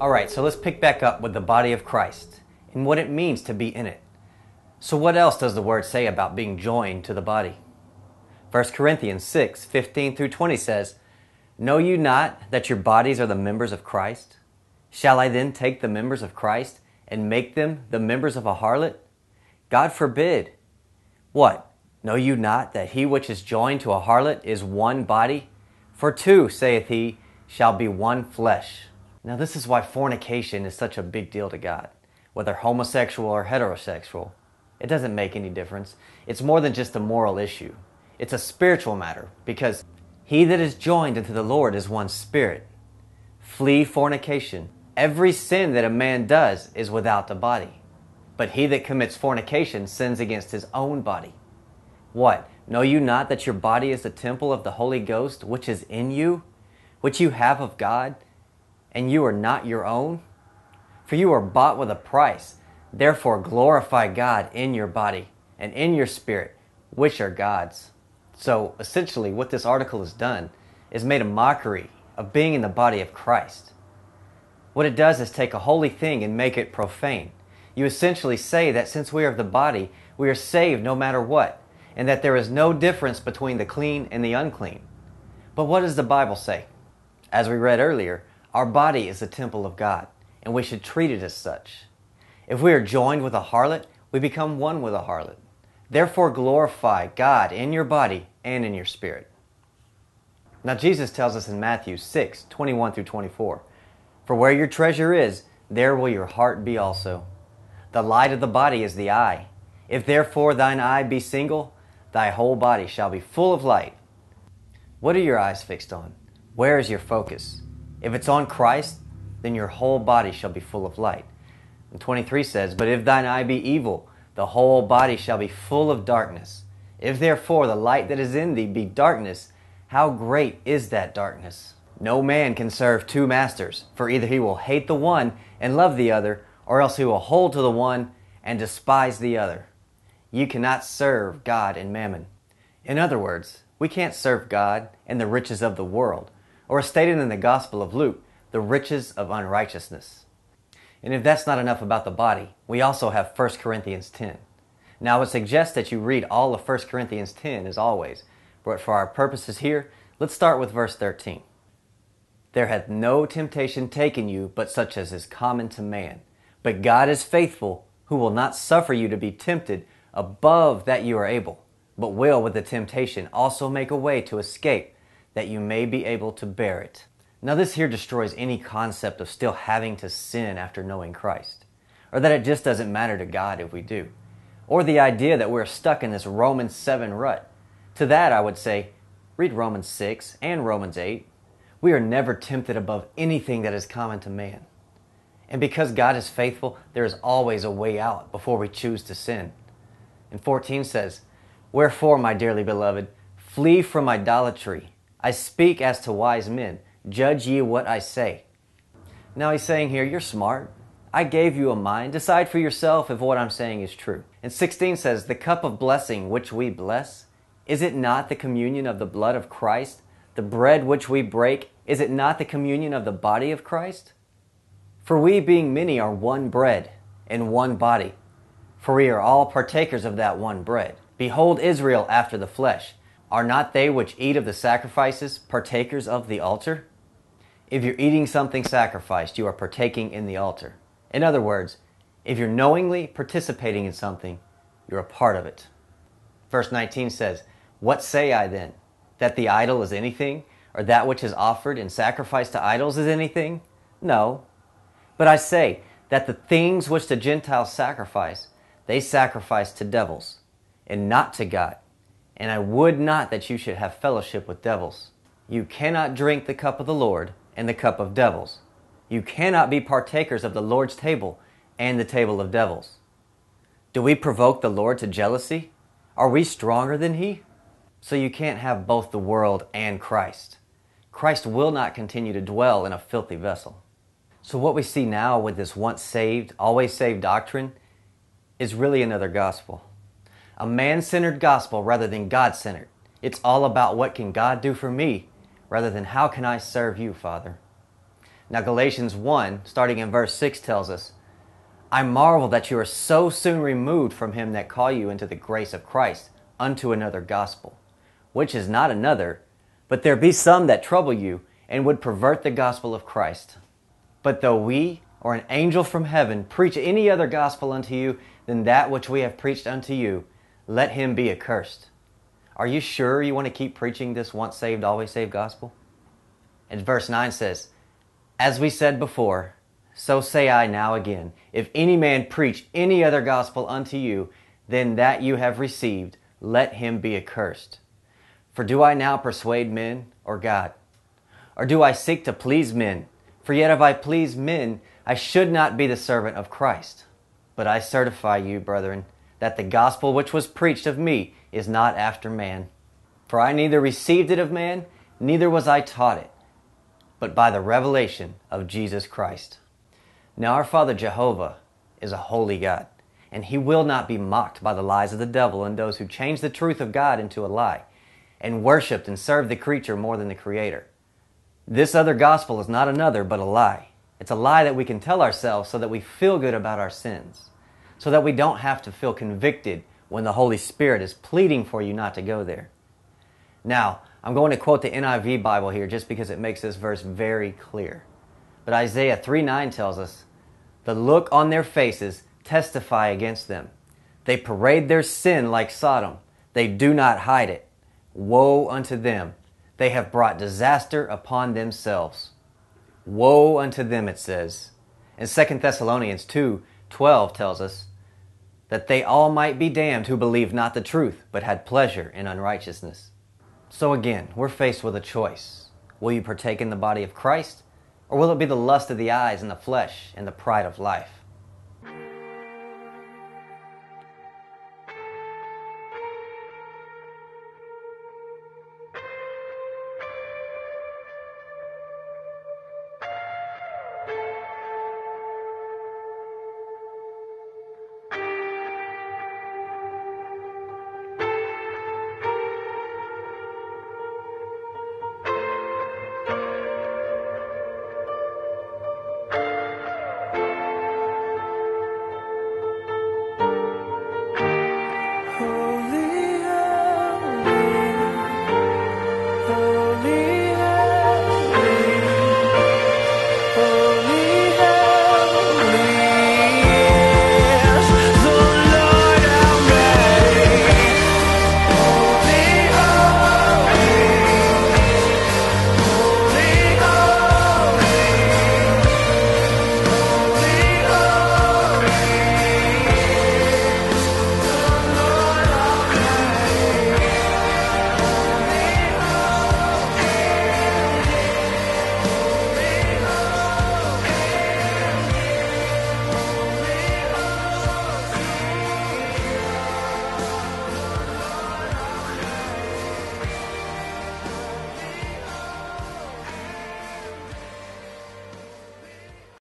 All right, so let's pick back up with the body of Christ and what it means to be in it. So, what else does the word say about being joined to the body? 1 Corinthians 6 15 through 20 says, Know you not that your bodies are the members of Christ? Shall I then take the members of Christ and make them the members of a harlot? God forbid. What? Know you not that he which is joined to a harlot is one body? For two, saith he, shall be one flesh. Now, this is why fornication is such a big deal to God. Whether homosexual or heterosexual, it doesn't make any difference. It's more than just a moral issue, it's a spiritual matter because he that is joined unto the Lord is one spirit. Flee fornication. Every sin that a man does is without the body, but he that commits fornication sins against his own body. What? Know you not that your body is the temple of the Holy Ghost, which is in you, which you have of God? and you are not your own? For you are bought with a price. Therefore, glorify God in your body and in your spirit, which are God's. So, essentially, what this article has done is made a mockery of being in the body of Christ. What it does is take a holy thing and make it profane. You essentially say that since we are of the body, we are saved no matter what, and that there is no difference between the clean and the unclean. But what does the Bible say? As we read earlier, our body is the temple of God, and we should treat it as such. If we are joined with a harlot, we become one with a harlot. Therefore, glorify God in your body and in your spirit. Now, Jesus tells us in Matthew 6 21 through 24 For where your treasure is, there will your heart be also. The light of the body is the eye. If therefore thine eye be single, thy whole body shall be full of light. What are your eyes fixed on? Where is your focus? If it's on Christ, then your whole body shall be full of light. And 23 says, But if thine eye be evil, the whole body shall be full of darkness. If therefore the light that is in thee be darkness, how great is that darkness? No man can serve two masters, for either he will hate the one and love the other, or else he will hold to the one and despise the other. You cannot serve God and mammon. In other words, we can't serve God and the riches of the world or stated in the Gospel of Luke, the riches of unrighteousness. And if that's not enough about the body, we also have 1 Corinthians 10. Now, I would suggest that you read all of 1 Corinthians 10 as always, but for our purposes here, let's start with verse 13. There hath no temptation taken you but such as is common to man. But God is faithful, who will not suffer you to be tempted above that you are able, but will with the temptation also make a way to escape that you may be able to bear it. Now, this here destroys any concept of still having to sin after knowing Christ, or that it just doesn't matter to God if we do, or the idea that we're stuck in this Romans 7 rut. To that, I would say, read Romans 6 and Romans 8. We are never tempted above anything that is common to man. And because God is faithful, there is always a way out before we choose to sin. And 14 says, Wherefore, my dearly beloved, flee from idolatry. I speak as to wise men. Judge ye what I say. Now he's saying here, You're smart. I gave you a mind. Decide for yourself if what I'm saying is true. And 16 says, The cup of blessing which we bless, is it not the communion of the blood of Christ? The bread which we break, is it not the communion of the body of Christ? For we, being many, are one bread and one body, for we are all partakers of that one bread. Behold Israel after the flesh. Are not they which eat of the sacrifices partakers of the altar? If you're eating something sacrificed, you are partaking in the altar. In other words, if you're knowingly participating in something, you're a part of it. Verse 19 says, What say I then? That the idol is anything, or that which is offered in sacrifice to idols is anything? No. But I say that the things which the Gentiles sacrifice, they sacrifice to devils, and not to God and I would not that you should have fellowship with devils. You cannot drink the cup of the Lord and the cup of devils. You cannot be partakers of the Lord's table and the table of devils. Do we provoke the Lord to jealousy? Are we stronger than He? So you can't have both the world and Christ. Christ will not continue to dwell in a filthy vessel. So, what we see now with this once saved, always saved doctrine is really another gospel a man centered gospel rather than God centered. It's all about what can God do for me rather than how can I serve you, Father. Now, Galatians 1, starting in verse 6, tells us, I marvel that you are so soon removed from him that called you into the grace of Christ unto another gospel, which is not another, but there be some that trouble you and would pervert the gospel of Christ. But though we or an angel from heaven preach any other gospel unto you than that which we have preached unto you, let him be accursed. Are you sure you want to keep preaching this once saved, always saved gospel? And verse 9 says, As we said before, so say I now again, if any man preach any other gospel unto you than that you have received, let him be accursed. For do I now persuade men or God? Or do I seek to please men? For yet if I please men, I should not be the servant of Christ. But I certify you, brethren, that the gospel which was preached of me is not after man. For I neither received it of man, neither was I taught it, but by the revelation of Jesus Christ. Now our Father Jehovah is a holy God, and he will not be mocked by the lies of the devil and those who change the truth of God into a lie, and worship and serve the creature more than the Creator. This other gospel is not another, but a lie. It's a lie that we can tell ourselves so that we feel good about our sins so that we don't have to feel convicted when the Holy Spirit is pleading for you not to go there. Now, I'm going to quote the NIV Bible here just because it makes this verse very clear. But Isaiah 3 9 tells us, The look on their faces testify against them. They parade their sin like Sodom. They do not hide it. Woe unto them. They have brought disaster upon themselves. Woe unto them, it says. And 2 Thessalonians 2 12 tells us, that they all might be damned who believed not the truth, but had pleasure in unrighteousness. So again, we're faced with a choice. Will you partake in the body of Christ, or will it be the lust of the eyes and the flesh and the pride of life?